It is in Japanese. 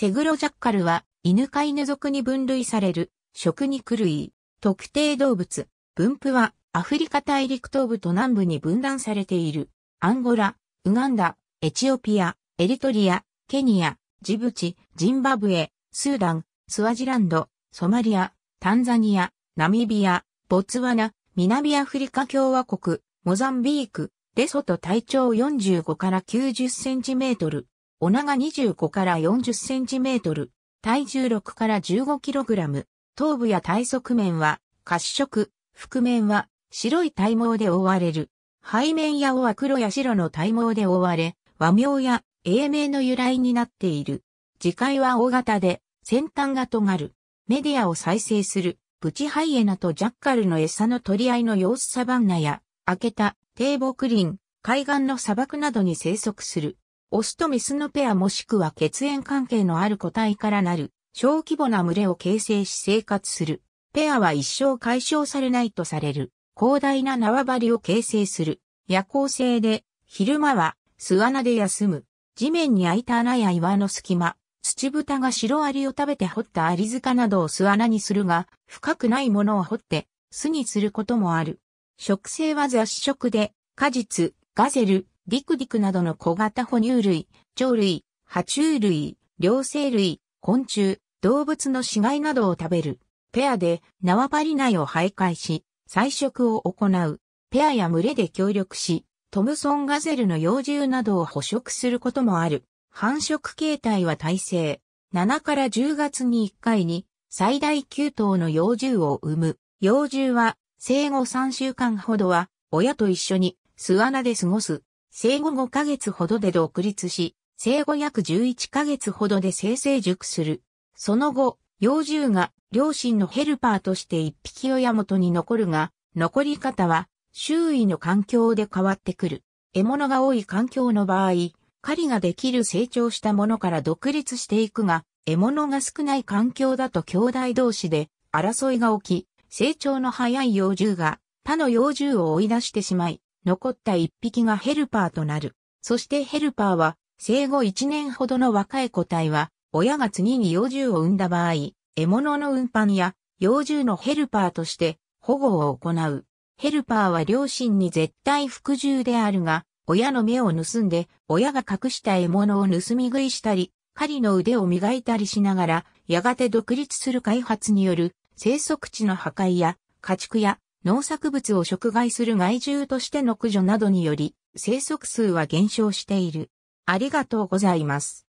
セグロジャッカルは、犬飼い犬属に分類される、食肉類、特定動物、分布は、アフリカ大陸東部と南部に分断されている、アンゴラ、ウガンダ、エチオピア、エリトリア、ケニア、ジブチ、ジンバブエ、スーダン、スワジランド、ソマリア、タンザニア、ナミビア、ボツワナ、南アフリカ共和国、モザンビーク、レソト体長45から90センチメートル、お長25から40センチメートル、体重6から15キログラム、頭部や体側面は褐色、腹面は白い体毛で覆われる。背面や尾は黒や白の体毛で覆われ、和名や英名の由来になっている。磁界は大型で、先端が尖る。メディアを再生する、プチハイエナとジャッカルの餌の取り合いの様子サバンナや、開けた、低木林、海岸の砂漠などに生息する。オスとメスのペアもしくは血縁関係のある個体からなる小規模な群れを形成し生活する。ペアは一生解消されないとされる広大な縄張りを形成する。夜行性で昼間は巣穴で休む。地面に開いた穴や岩の隙間、土豚が白アリを食べて掘ったアリ塚などを巣穴にするが、深くないものを掘って巣にすることもある。食性は雑食で、果実、ガゼル、ディクディクなどの小型哺乳類、鳥類、爬虫類、両生類、昆虫、動物の死骸などを食べる。ペアで縄張り内を徘徊し、採食を行う。ペアや群れで協力し、トムソンガゼルの幼獣などを捕食することもある。繁殖形態は耐性。7から10月に1回に最大9頭の幼獣を産む。幼獣は生後3週間ほどは親と一緒に巣穴で過ごす。生後5ヶ月ほどで独立し、生後約11ヶ月ほどで生成熟する。その後、幼獣が両親のヘルパーとして一匹親元に残るが、残り方は周囲の環境で変わってくる。獲物が多い環境の場合、狩りができる成長したものから独立していくが、獲物が少ない環境だと兄弟同士で争いが起き、成長の早い幼獣が他の幼獣を追い出してしまい、残った一匹がヘルパーとなる。そしてヘルパーは、生後一年ほどの若い個体は、親が次に幼獣を産んだ場合、獲物の運搬や幼獣のヘルパーとして保護を行う。ヘルパーは両親に絶対服従であるが、親の目を盗んで、親が隠した獲物を盗み食いしたり、狩りの腕を磨いたりしながら、やがて独立する開発による生息地の破壊や家畜や農作物を食害する害獣としての駆除などにより、生息数は減少している。ありがとうございます。